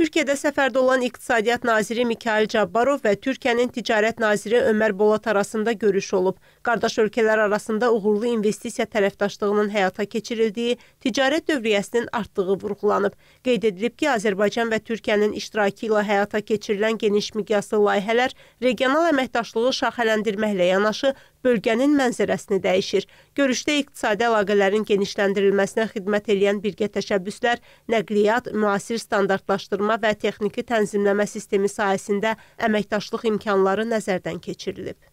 Türkiyədə səfərdə olan İqtisadiyyat naziri Mikayıl Cabbarov və Türkiyənin ticarət naziri Ömər Bolat arasında görüş olub. Qardaş ölkələr arasında uğurlu investisiya tərəfdaşlığının həyata keçirildiyi, ticarət dövriyyəsinin artdığı vurğulanıb. Qeyd edilib ki, Azərbaycan və Türkiyənin iştirakı ilə həyata keçirilən geniş miqyaslı layihələr regional əməkdaşlığı şaxələndirməklə yanaşı bölgənin mənzərəsini dəyişir. Görüşdə iqtisadi əlaqələrin genişləndirilməsinə xidmət edən birgə təşəbbüslər, nəqliyyat, müasir standartlaşdırma araşdırma və texniki tənzimləmə sistemi sahəsində əməkdaşlıq imkanları nəzərdən keçirilib.